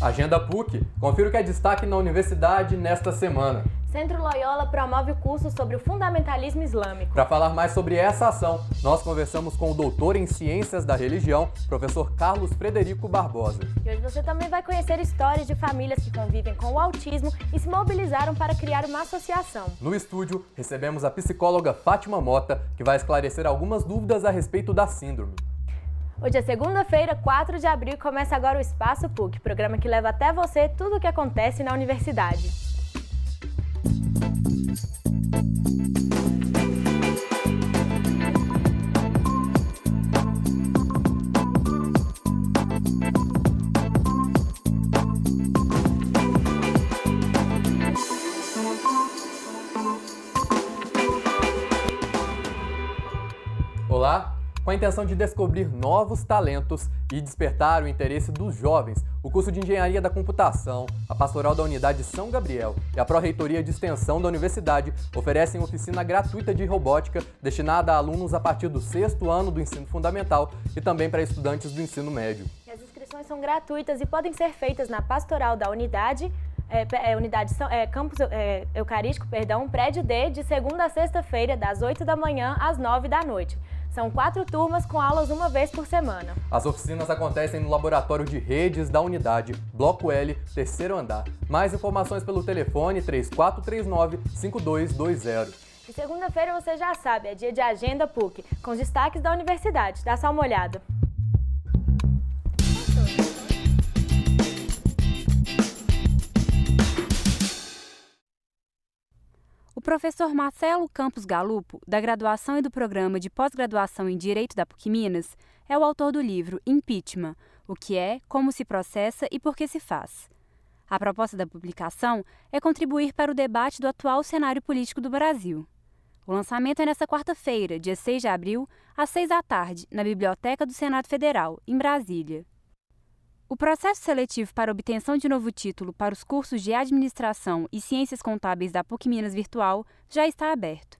Agenda PUC. Confira o que é destaque na universidade nesta semana. Centro Loyola promove o curso sobre o fundamentalismo islâmico. Para falar mais sobre essa ação, nós conversamos com o doutor em Ciências da Religião, professor Carlos Frederico Barbosa. E hoje você também vai conhecer histórias de famílias que convivem com o autismo e se mobilizaram para criar uma associação. No estúdio, recebemos a psicóloga Fátima Mota, que vai esclarecer algumas dúvidas a respeito da síndrome. Hoje é segunda-feira, 4 de abril, e começa agora o Espaço PUC, programa que leva até você tudo o que acontece na universidade. Com a intenção de descobrir novos talentos e despertar o interesse dos jovens, o curso de Engenharia da Computação, a Pastoral da Unidade São Gabriel e a Pró-Reitoria de Extensão da Universidade oferecem oficina gratuita de robótica destinada a alunos a partir do sexto ano do ensino fundamental e também para estudantes do ensino médio. As inscrições são gratuitas e podem ser feitas na Pastoral da Unidade, é, é unidade São, é, Campus é, Eucarístico, perdão, prédio D, de segunda a sexta-feira, das 8 da manhã às 9 da noite. São quatro turmas com aulas uma vez por semana. As oficinas acontecem no Laboratório de Redes da Unidade, Bloco L, terceiro andar. Mais informações pelo telefone 3439-5220. E segunda-feira você já sabe, é dia de agenda PUC, com os destaques da universidade. Dá só uma olhada. professor Marcelo Campos Galupo, da graduação e do programa de pós-graduação em Direito da PUC Minas, é o autor do livro Impeachment: O que é, como se processa e por que se faz. A proposta da publicação é contribuir para o debate do atual cenário político do Brasil. O lançamento é nesta quarta-feira, dia 6 de abril, às 6 da tarde, na Biblioteca do Senado Federal, em Brasília. O processo seletivo para obtenção de novo título para os cursos de Administração e Ciências Contábeis da PUC Minas Virtual já está aberto.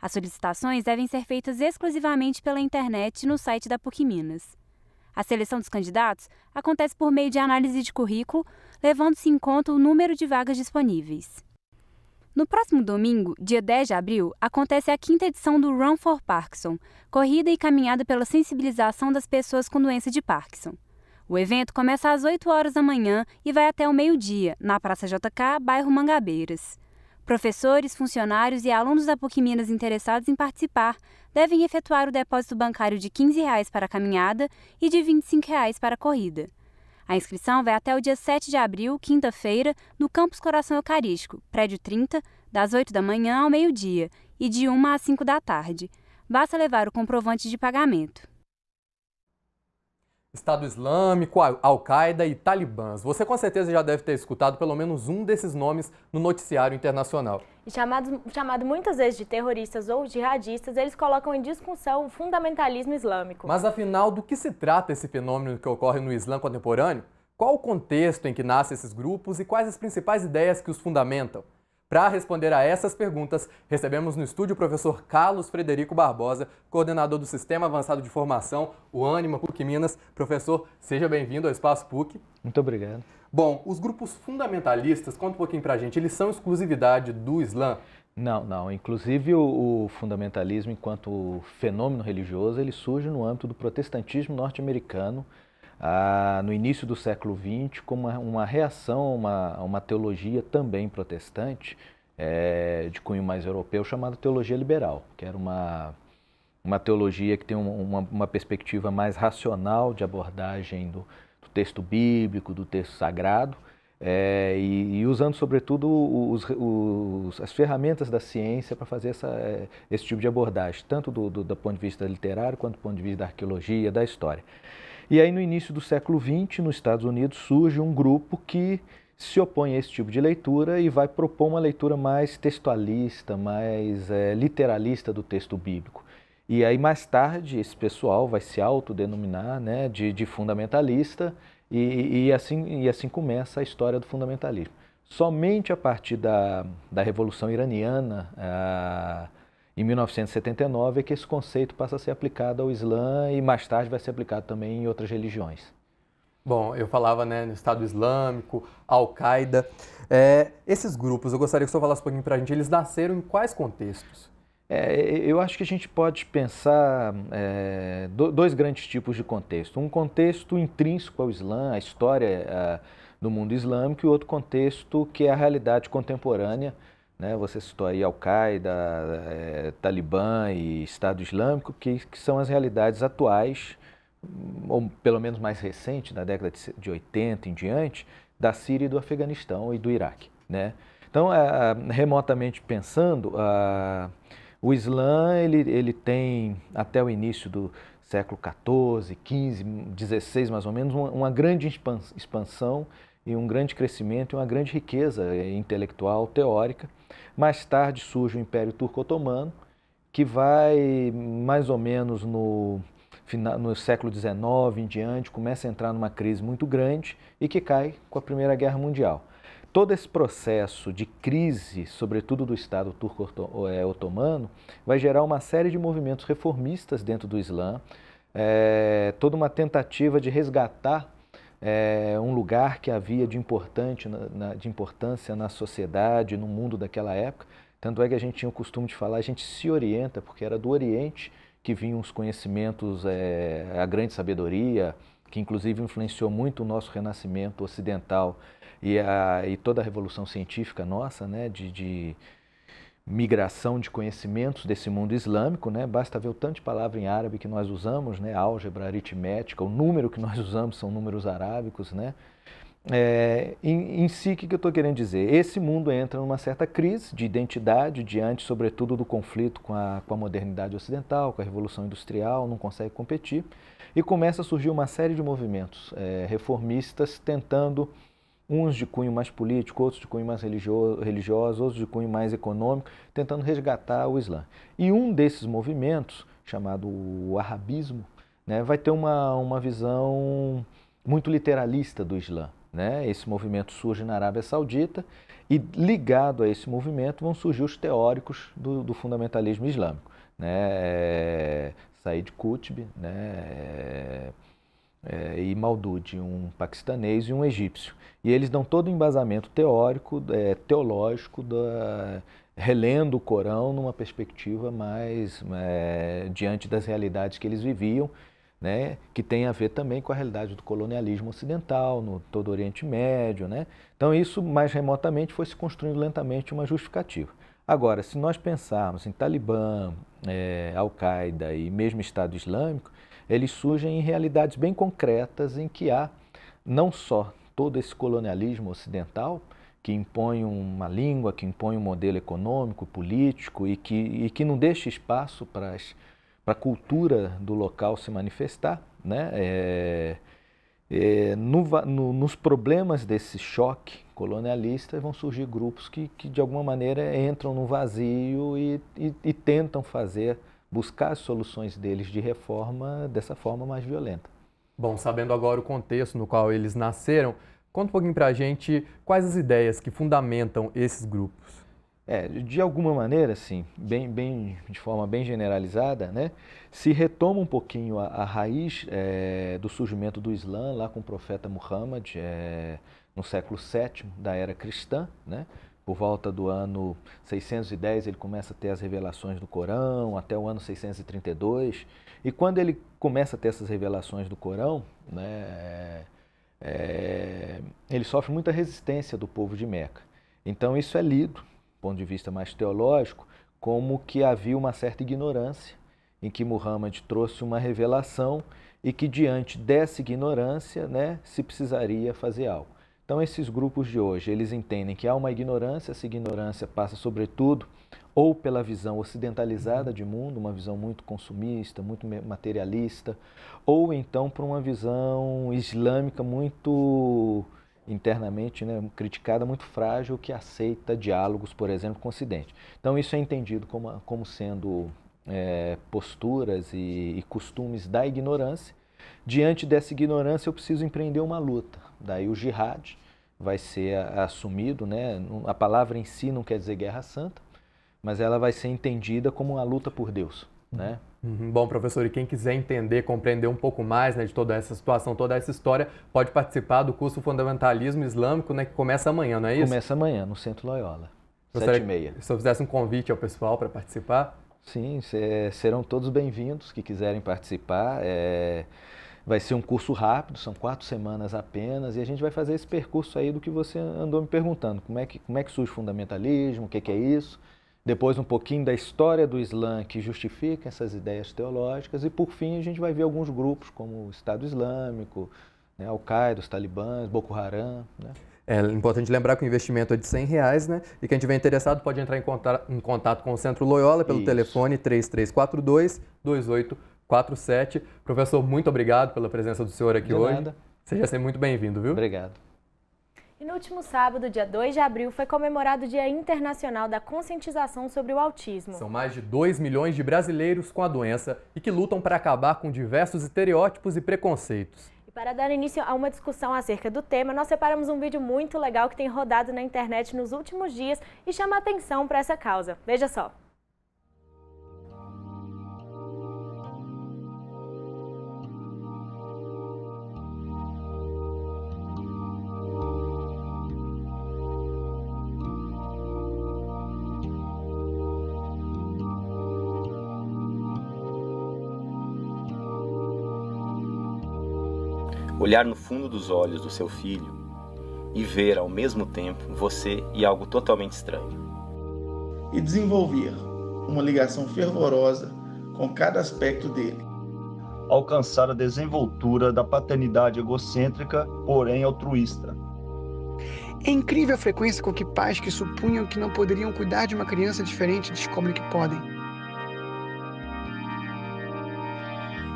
As solicitações devem ser feitas exclusivamente pela internet no site da PUC Minas. A seleção dos candidatos acontece por meio de análise de currículo, levando-se em conta o número de vagas disponíveis. No próximo domingo, dia 10 de abril, acontece a quinta edição do Run for Parkinson, corrida e caminhada pela sensibilização das pessoas com doença de Parkinson. O evento começa às 8 horas da manhã e vai até o meio-dia, na Praça JK, bairro Mangabeiras. Professores, funcionários e alunos da PUC Minas interessados em participar devem efetuar o depósito bancário de R$ 15 para a caminhada e de R$ 25 para a corrida. A inscrição vai até o dia 7 de abril, quinta-feira, no Campus Coração Eucarístico, prédio 30, das 8 da manhã ao meio-dia e de 1 às 5 da tarde. Basta levar o comprovante de pagamento. Estado Islâmico, Al-Qaeda e talibãs. Você com certeza já deve ter escutado pelo menos um desses nomes no noticiário internacional. Chamados, chamado muitas vezes de terroristas ou jihadistas, eles colocam em discussão o fundamentalismo islâmico. Mas afinal, do que se trata esse fenômeno que ocorre no Islã contemporâneo? Qual o contexto em que nascem esses grupos e quais as principais ideias que os fundamentam? Para responder a essas perguntas, recebemos no estúdio o professor Carlos Frederico Barbosa, coordenador do Sistema Avançado de Formação, o ANIMA PUC Minas. Professor, seja bem-vindo ao Espaço PUC. Muito obrigado. Bom, os grupos fundamentalistas, conta um pouquinho para a gente, eles são exclusividade do Islã? Não, não. Inclusive o, o, fundamentalismo enquanto fenômeno religioso, ele surge no âmbito do protestantismo norte-americano, ah, no início do século XX, como uma, uma reação a uma, uma teologia também protestante, é, de cunho mais europeu, chamada teologia liberal, que era uma, uma teologia que tem uma, uma perspectiva mais racional de abordagem do, do texto bíblico, do texto sagrado, é, e, e, usando sobretudo os, os, as ferramentas da ciência para fazer essa, é, esse tipo de abordagem, tanto do, do, do ponto de vista literário quanto do ponto de vista da arqueologia, da história. E aí, no início do século XX, nos Estados Unidos, surge um grupo que se opõe a esse tipo de leitura e vai propor uma leitura mais textualista, mais é, literalista do texto bíblico. E aí, mais tarde, esse pessoal vai se autodenominar né, de, de fundamentalista, e, e, assim, e assim começa a história do fundamentalismo. Somente a partir da, da Revolução Iraniana, em 1979 é que esse conceito passa a ser aplicado ao Islã e mais tarde vai ser aplicado também em outras religiões. Bom, eu falava né, no Estado Islâmico, Al-Qaeda. É, esses grupos, eu gostaria que o senhor falasse um pouquinho para a gente, eles nasceram em quais contextos? É, eu acho que a gente pode pensar é, dois grandes tipos de contexto. Um contexto intrínseco ao Islã, a história do mundo islâmico, e outro contexto que é a realidade contemporânea né? Você citou aí Al-Qaeda, é, Talibã e Estado Islâmico, que, que são as realidades atuais, ou pelo menos mais recentes, da década de, de 80 em diante, da Síria e do Afeganistão e do Iraque. Né? Então, remotamente pensando, a, o Islã ele, ele tem, até o início do século 14, 15, 16 mais ou menos, uma, uma grande expansão e um grande crescimento e uma grande riqueza eh, intelectual, teórica, mais tarde surge o Império Turco-Otomano, que vai mais ou menos no, no século XIX em diante, começa a entrar numa crise muito grande e que cai com a Primeira Guerra Mundial. Todo esse processo de crise, sobretudo do Estado turco-otomano, é, vai gerar uma série de movimentos reformistas dentro do Islã, é, toda uma tentativa de resgatar é, um lugar que havia de, importante, na, de importância na sociedade, no mundo daquela época. Tanto é que a gente tinha o costume de falar, a gente se orienta, porque era do Oriente que vinham os conhecimentos, é, a grande sabedoria, que inclusive influenciou muito o nosso renascimento ocidental e, a, e toda a revolução científica nossa, né, de, de migração de conhecimentos desse mundo islâmico, né? basta ver o tanto de palavra em árabe que nós usamos, né? álgebra, aritmética, o número que nós usamos são números arábicos. Né? É, em, em, si, o que eu estou querendo dizer? Esse mundo entra numa certa crise de identidade diante, sobretudo, do conflito com a, com a modernidade ocidental, com a revolução industrial, não consegue competir, e começa a surgir uma série de movimentos é, reformistas tentando uns de cunho mais político, outros de cunho mais religioso, religioso, outros de cunho mais econômico, tentando resgatar o Islã. E um desses movimentos, chamado o arabismo, né, vai ter uma, uma visão muito literalista do Islã. Né? Esse movimento surge na Arábia Saudita e ligado a esse movimento vão surgir os teóricos do, do fundamentalismo islâmico. Né? É, Said Qutb, né? É, é, e Maldud, um paquistanês e um egípcio. E eles dão todo o embasamento teórico, é, teológico, da, relendo o Corão numa perspectiva mais é, diante das realidades que eles viviam, né, que tem a ver também com a realidade do colonialismo ocidental, no todo o Oriente Médio. Né? Então, isso mais remotamente foi se construindo lentamente uma justificativa. Agora, se nós pensarmos em Talibã, é, Al-Qaeda e mesmo Estado Islâmico, eles surgem em realidades bem concretas em que há não só todo esse colonialismo ocidental, que impõe uma língua, que impõe um modelo econômico, político e que, e que não deixa espaço para a cultura do local se manifestar. Né? É, é, no, no, nos problemas desse choque colonialista vão surgir grupos que, que de alguma maneira entram no vazio e, e, e tentam fazer buscar as soluções deles de reforma dessa forma mais violenta. Bom, sabendo agora o contexto no qual eles nasceram, conta um pouquinho para a gente quais as ideias que fundamentam esses grupos. É, de alguma maneira, sim, bem, bem, de forma bem generalizada, né, se retoma um pouquinho a, a raiz é, do surgimento do Islã lá com o profeta Muhammad é, no século VII da era cristã, né, por volta do ano 610, ele começa a ter as revelações do Corão, até o ano 632. E quando ele começa a ter essas revelações do Corão, né, é, é, ele sofre muita resistência do povo de Meca. Então, isso é lido, do ponto de vista mais teológico, como que havia uma certa ignorância, em que Muhammad trouxe uma revelação e que, diante dessa ignorância, né, se precisaria fazer algo. Então esses grupos de hoje, eles entendem que há uma ignorância, essa ignorância passa sobretudo ou pela visão ocidentalizada de mundo, uma visão muito consumista, muito materialista, ou então por uma visão islâmica muito internamente né, criticada, muito frágil, que aceita diálogos, por exemplo, com o Ocidente. Então isso é entendido como, como sendo é, posturas e, e costumes da ignorância. Diante dessa ignorância, eu preciso empreender uma luta Daí o jihad vai ser assumido, né? A palavra em si não quer dizer guerra santa, mas ela vai ser entendida como uma luta por Deus, uhum. né? Uhum. Bom, professor, e quem quiser entender, compreender um pouco mais né, de toda essa situação, toda essa história, pode participar do curso Fundamentalismo Islâmico, né, que começa amanhã, não é isso? Começa amanhã, no Centro Loyola, sete e meia. Se eu fizesse um convite ao pessoal para participar? Sim, serão todos bem-vindos que quiserem participar. É... Vai ser um curso rápido, são quatro semanas apenas, e a gente vai fazer esse percurso aí do que você andou me perguntando. Como é que, como é que surge o fundamentalismo, o que, é que é isso? Depois um pouquinho da história do Islã que justifica essas ideias teológicas. E por fim a gente vai ver alguns grupos, como o Estado Islâmico, né, Al-Qaeda, os talibãs, Boko Haram. Né? É importante lembrar que o investimento é de 100 reais, né? E quem tiver interessado pode entrar em contato, em contato com o Centro Loyola pelo Isso. telefone 3342 28 47. Professor, muito obrigado pela presença do senhor aqui de hoje. Nada. Seja sempre muito bem-vindo, viu? Obrigado. E no último sábado, dia 2 de abril, foi comemorado o Dia Internacional da Conscientização sobre o Autismo. São mais de 2 milhões de brasileiros com a doença e que lutam para acabar com diversos estereótipos e preconceitos. E para dar início a uma discussão acerca do tema, nós separamos um vídeo muito legal que tem rodado na internet nos últimos dias e chama atenção para essa causa. Veja só. olhar no fundo dos olhos do seu filho e ver ao mesmo tempo você e algo totalmente estranho. E desenvolver uma ligação fervorosa com cada aspecto dele. Alcançar a desenvoltura da paternidade egocêntrica, porém altruísta. É incrível a frequência com que pais que supunham que não poderiam cuidar de uma criança diferente descobrem que podem.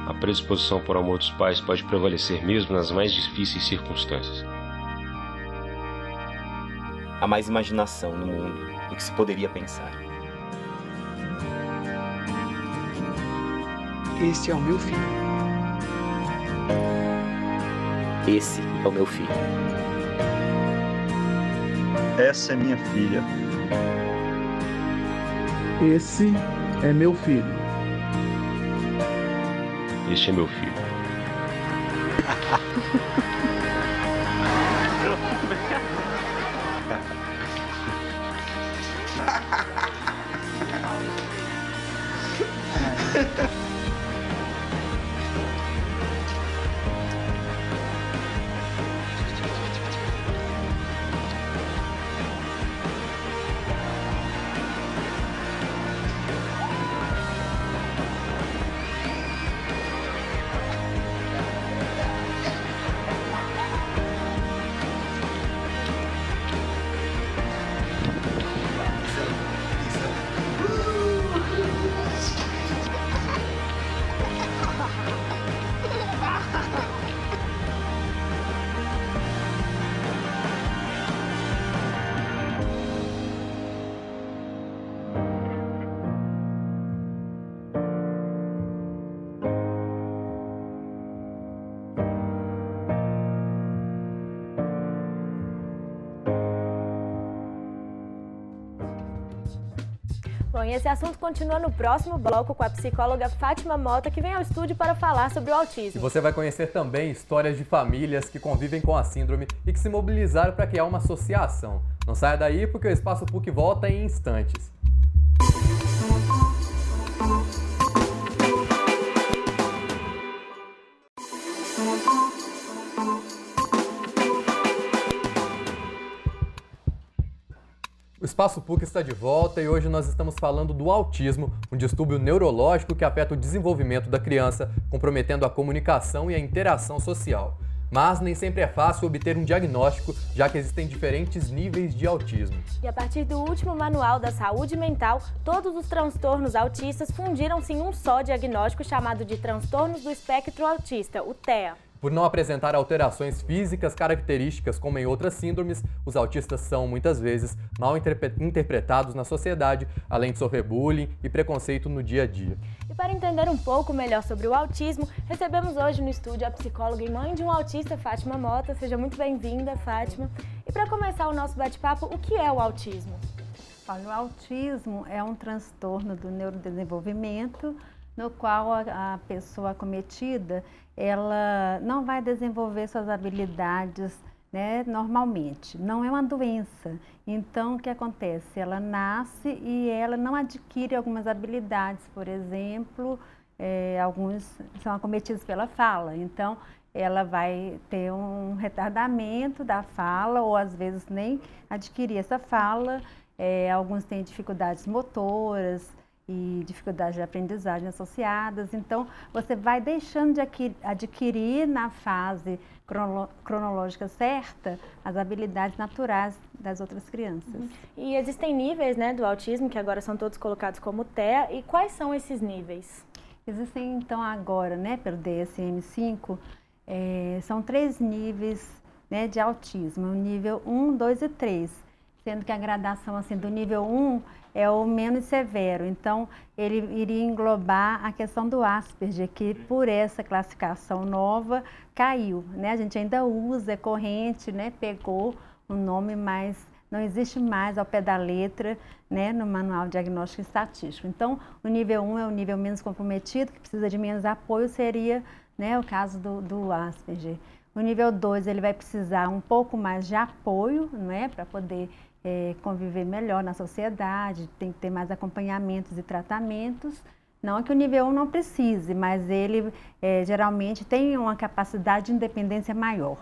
A predisposição por amor dos pais pode prevalecer mesmo nas mais difíceis circunstâncias. Há mais imaginação no mundo do que se poderia pensar. Este é o meu filho. Esse é o meu filho. Essa é minha filha. Esse é meu filho. Este é meu filho. Bom, e esse assunto continua no próximo bloco com a psicóloga Fátima Mota, que vem ao estúdio para falar sobre o autismo. E você vai conhecer também histórias de famílias que convivem com a síndrome e que se mobilizaram para criar uma associação. Não saia daí porque o Espaço PUC volta em instantes. Espaço PUC está de volta e hoje nós estamos falando do autismo, um distúrbio neurológico que afeta o desenvolvimento da criança, comprometendo a comunicação e a interação social. Mas nem sempre é fácil obter um diagnóstico, já que existem diferentes níveis de autismo. E a partir do último Manual da Saúde Mental, todos os transtornos autistas fundiram-se em um só diagnóstico chamado de transtornos do espectro autista, o TEA. Por não apresentar alterações físicas características como em outras síndromes, os autistas são, muitas vezes, mal interpretados na sociedade, além de sofrer bullying e preconceito no dia a dia. E para entender um pouco melhor sobre o autismo, recebemos hoje no estúdio a psicóloga e mãe de um autista, Fátima Mota. Seja muito bem-vinda, Fátima. E para começar o nosso bate-papo, o que é o autismo? Olha, o autismo é um transtorno do neurodesenvolvimento no qual a, a pessoa acometida ela não vai desenvolver suas habilidades né, normalmente. Não é uma doença. Então, o que acontece? Ela nasce e ela não adquire algumas habilidades, por exemplo, é, alguns são acometidos pela fala. Então, ela vai ter um retardamento da fala, ou às vezes nem adquirir essa fala. É, alguns têm dificuldades motoras, e dificuldades de aprendizagem associadas. Então, você vai deixando de adquirir na fase cronológica certa as habilidades naturais das outras crianças. Uhum. E existem níveis né, do autismo que agora são todos colocados como TEA. E quais são esses níveis? Existem, então, agora, né, pelo DSM-5, é, eh, são três níveis né, de autismo, nível 1, 2 e 3 sendo que a gradação assim, do nível 1 é o menos severo. Então, ele iria englobar a questão do Asperger, que por essa classificação nova caiu. Né? A gente ainda usa, é corrente, né? pegou o um nome, mas não existe mais ao pé da letra né? no Manual Diagnóstico Estatístico. Então, o nível 1 é o nível menos comprometido, que precisa de menos apoio, seria né? o caso do, do Asperger. O nível 2 ele vai precisar um pouco mais de apoio, não é, para poder é, conviver melhor na sociedade, tem que ter mais acompanhamentos e tratamentos. Não é que o nível 1 não precise, mas ele é, geralmente tem uma capacidade de independência maior.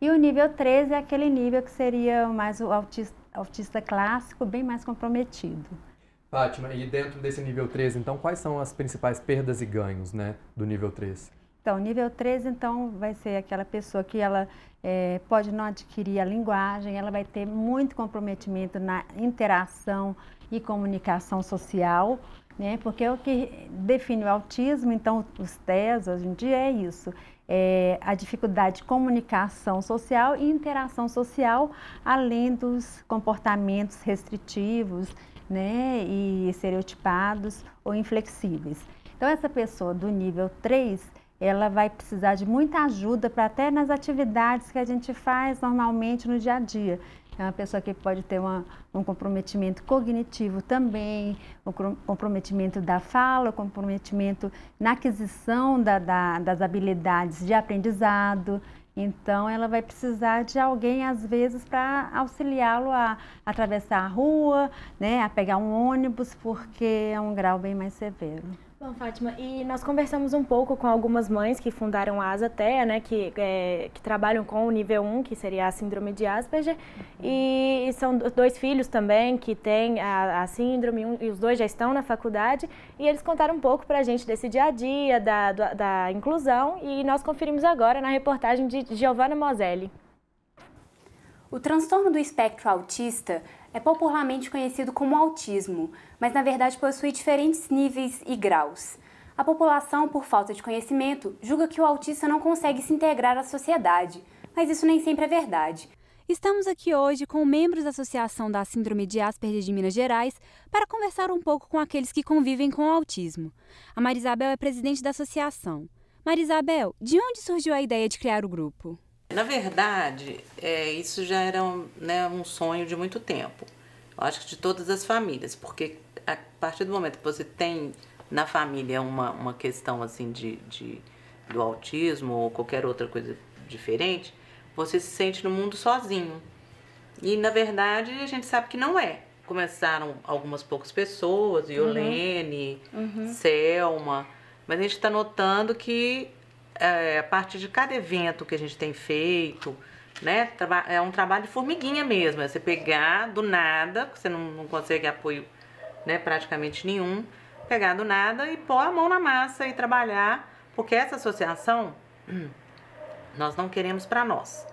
E o nível 3 é aquele nível que seria mais o autista, autista clássico, bem mais comprometido. Fátima, e dentro desse nível 3, então, quais são as principais perdas e ganhos né, do nível 3? Então, nível 3, então, vai ser aquela pessoa que ela é, pode não adquirir a linguagem, ela vai ter muito comprometimento na interação e comunicação social, né? Porque é o que define o autismo, então, os TES hoje em dia é isso. É a dificuldade de comunicação social e interação social, além dos comportamentos restritivos, né? E estereotipados ou inflexíveis. Então, essa pessoa do nível 3, ela vai precisar de muita ajuda para até nas atividades que a gente faz normalmente no dia a dia. É uma pessoa que pode ter uma, um comprometimento cognitivo também, o um comprometimento da fala, o um comprometimento na aquisição da, da, das habilidades de aprendizado. Então, ela vai precisar de alguém, às vezes, para auxiliá-lo a, a atravessar a rua, né, a pegar um ônibus, porque é um grau bem mais severo. Bom, Fátima, e nós conversamos um pouco com algumas mães que fundaram a ASATEA, né, que, é, que trabalham com o nível 1, que seria a síndrome de Asperger, uhum. e, e, são dois filhos também que têm a, a síndrome, um, e os dois já estão na faculdade, e eles contaram um pouco para a gente desse dia a dia, da, da, da inclusão, e nós conferimos agora na reportagem de Giovanna Moselli. O transtorno do espectro autista é popularmente conhecido como autismo, mas na verdade possui diferentes níveis e graus. A população, por falta de conhecimento, julga que o autista não consegue se integrar à sociedade, mas isso nem sempre é verdade. Estamos aqui hoje com membros da Associação da Síndrome de Asperger de Minas Gerais para conversar um pouco com aqueles que convivem com o autismo. A Marisabel é presidente da associação. Marisabel, de onde surgiu a ideia de criar o grupo? Na verdade, é, isso já era um, né, um sonho de muito tempo. Eu acho que de todas as famílias, porque a partir do momento que você tem na família uma, uma questão assim de, de do autismo ou qualquer outra coisa diferente, você se sente no mundo sozinho. E na verdade a gente sabe que não é. Começaram algumas poucas pessoas, uhum. Yolene, uhum. Selma, mas a gente está notando que é, a partir de cada evento que a gente tem feito, né? É um trabalho de formiguinha mesmo. É você pegar do nada, você não, não consegue apoio né, praticamente nenhum, pegar do nada e pôr a mão na massa e trabalhar, porque essa associação nós não queremos para nós,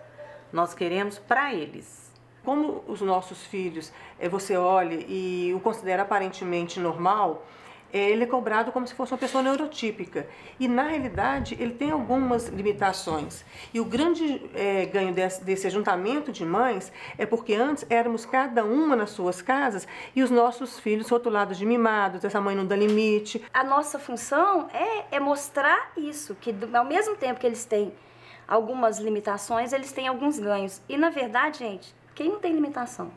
nós queremos para eles. Como os nossos filhos, é, você olha e o considera aparentemente normal, ele é cobrado como se fosse uma pessoa neurotípica. E, na realidade, ele tem algumas limitações. E o grande é, ganho desse, desse ajuntamento de mães é porque antes éramos cada uma nas suas casas e os nossos filhos rotulados de mimados, essa mãe não dá limite. A nossa função é, é mostrar isso, que ao mesmo tempo que eles têm algumas limitações, eles têm alguns ganhos. E, na verdade, gente, quem não tem limitação?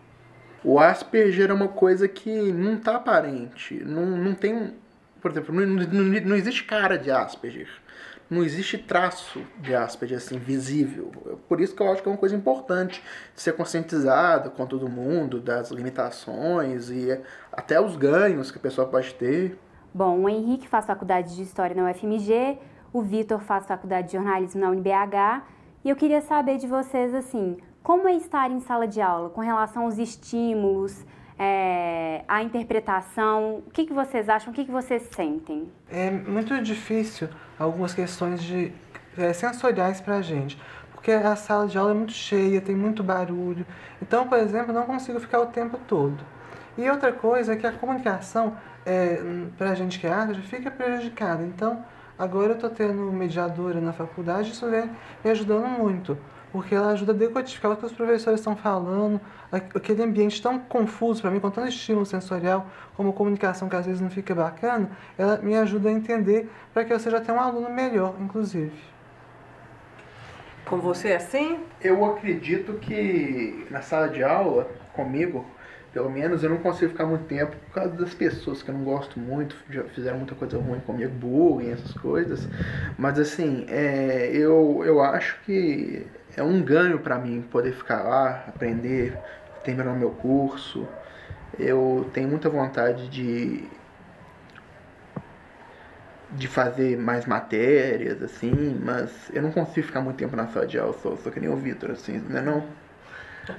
O Asperger é uma coisa que não tá aparente. Não, não tem. Por exemplo, não, não, não existe cara de Asperger. Não existe traço de Asperger assim, visível. Por isso que eu acho que é uma coisa importante ser conscientizada com todo mundo das limitações e até os ganhos que a pessoa pode ter. Bom, o Henrique faz faculdade de História na UFMG, o Vitor faz faculdade de Jornalismo na UNBH, e eu queria saber de vocês assim, como é estar em sala de aula com relação aos estímulos, é, à interpretação? O que, que vocês acham? O que, que vocês sentem? É muito difícil algumas questões de é, sensoriais para a gente, porque a sala de aula é muito cheia, tem muito barulho. Então, por exemplo, não consigo ficar o tempo todo. E outra coisa é que a comunicação, é, para a gente que é arte, fica prejudicada. Então, agora eu estou tendo mediadora na faculdade, isso vem me ajudando muito porque ela ajuda a decodificar o que os professores estão falando, aquele ambiente tão confuso para mim, com tanto estímulo sensorial, como comunicação que às vezes não fica bacana, ela me ajuda a entender para que eu seja até um aluno melhor, inclusive. Com você é assim? Eu acredito que na sala de aula, comigo, pelo menos eu não consigo ficar muito tempo por causa das pessoas que eu não gosto muito, já fizeram muita coisa ruim comigo, bullying, essas coisas. Mas assim, é, eu, eu acho que é um ganho para mim poder ficar lá, aprender, terminar o meu curso. Eu tenho muita vontade de de fazer mais matérias, assim, mas eu não consigo ficar muito tempo na sala de aula, sou, sou que nem o Vitor, assim, né não?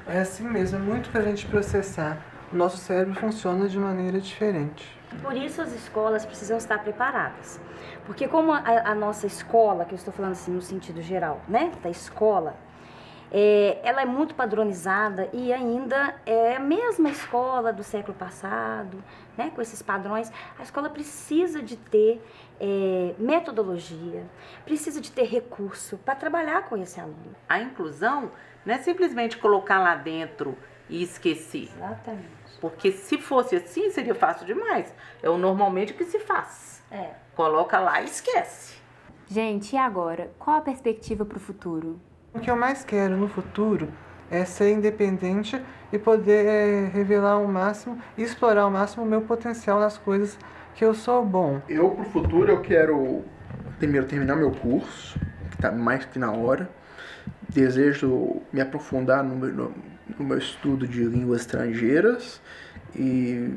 É assim mesmo, é muito para a gente processar. O nosso cérebro funciona de maneira diferente. Por isso as escolas precisam estar preparadas. Porque como a, a nossa escola, que eu estou falando assim no sentido geral, né, da escola, é, ela é muito padronizada e ainda é a mesma escola do século passado, né, com esses padrões. A escola precisa de ter é, metodologia, precisa de ter recurso para trabalhar com esse aluno. A inclusão não é simplesmente colocar lá dentro e esquecer. Exatamente. Porque se fosse assim, seria fácil demais. É o normalmente que se faz. É. Coloca lá e esquece. Gente, e agora? Qual a perspectiva para o futuro? O que eu mais quero no futuro é ser independente e poder é, revelar o máximo, explorar o máximo o meu potencial nas coisas que eu sou bom. Eu, para o futuro, eu quero primeiro terminar meu curso, que está mais que na hora desejo me aprofundar no meu, no, no meu estudo de línguas estrangeiras e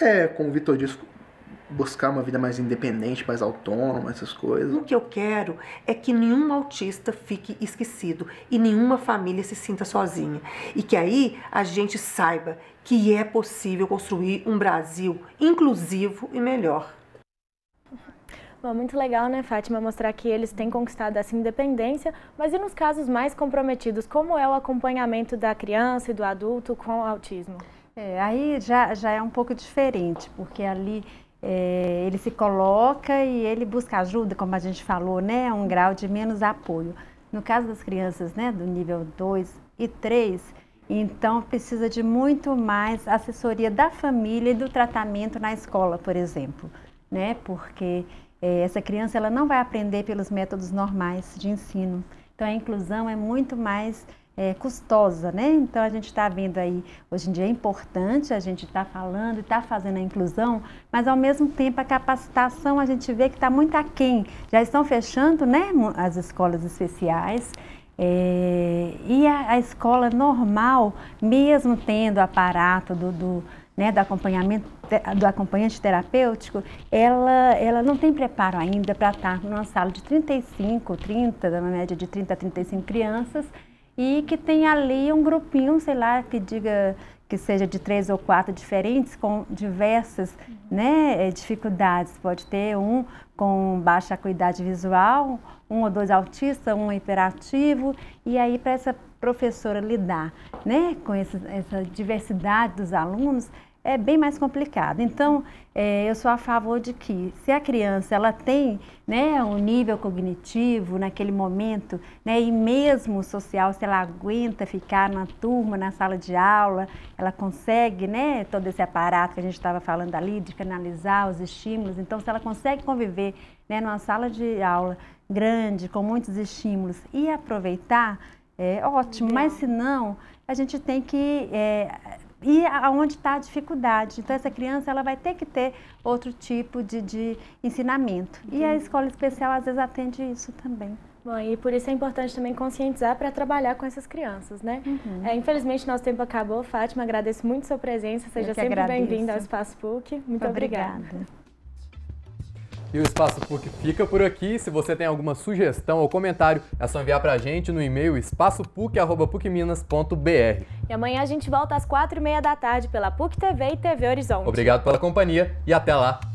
é, como o Vitor disse, buscar uma vida mais independente, mais autônoma, essas coisas. O que eu quero é que nenhum autista fique esquecido e nenhuma família se sinta sozinha. E que aí a gente saiba que é possível construir um Brasil inclusivo e melhor. Bom, muito legal, né, Fátima, mostrar que eles têm conquistado essa independência, mas e nos casos mais comprometidos, como é o acompanhamento da criança e do adulto com autismo? É, aí já, já é um pouco diferente, porque ali é, ele se coloca e ele busca ajuda, como a gente falou, né, um grau de menos apoio. No caso das crianças né, do nível 2 e 3, então precisa de muito mais assessoria da família e do tratamento na escola, por exemplo, né? Porque é, essa criança ela não vai aprender pelos métodos normais de ensino. Então a inclusão é muito mais é, custosa, né? Então a gente está vendo aí, hoje em dia é importante a gente estar tá falando e está fazendo a inclusão, mas ao mesmo tempo a capacitação a gente vê que está muito aquém. Já estão fechando, né, as escolas especiais. É, e a, a, escola normal, mesmo tendo aparato do, do né, do acompanhamento do acompanhante terapêutico, ela, ela não tem preparo ainda para estar tá numa sala de 35, 30, na média de 30 a 35 crianças, e que tem ali um grupinho, sei lá, que diga que seja de três ou quatro diferentes, com diversas né, eh, dificuldades. Pode ter um com baixa acuidade visual, um ou dois autistas, um hiperativo, e aí para essa professora lidar né, com essa, essa diversidade dos alunos, é bem mais complicado. Então, é, eu sou a favor de que, se a criança ela tem né, um nível cognitivo naquele momento, né, e mesmo social, se ela aguenta ficar na turma, na sala de aula, ela consegue né, todo esse aparato que a gente estava falando ali, de canalizar os estímulos. Então, se ela consegue conviver né, numa sala de aula grande, com muitos estímulos, e aproveitar, é ótimo, mas se não, a gente tem que é, e aonde está a dificuldade. Então, essa criança ela vai ter que ter outro tipo de, de ensinamento. Entendi. E a uhum. escola especial, às vezes, atende isso também. Bom, e por isso é importante também conscientizar para trabalhar com essas crianças, né? Uhum. É, infelizmente, nosso tempo acabou. Fátima, agradeço muito sua presença. Seja sempre bem-vinda ao Espaço PUC. Muito obrigada. obrigada. E o Espaço PUC fica por aqui. Se você tem alguma sugestão ou comentário, é só enviar pra gente no e-mail espaçopuc.pucminas.br. E amanhã a gente volta às quatro e meia da tarde pela PUC TV e TV Horizonte. Obrigado pela companhia e até lá!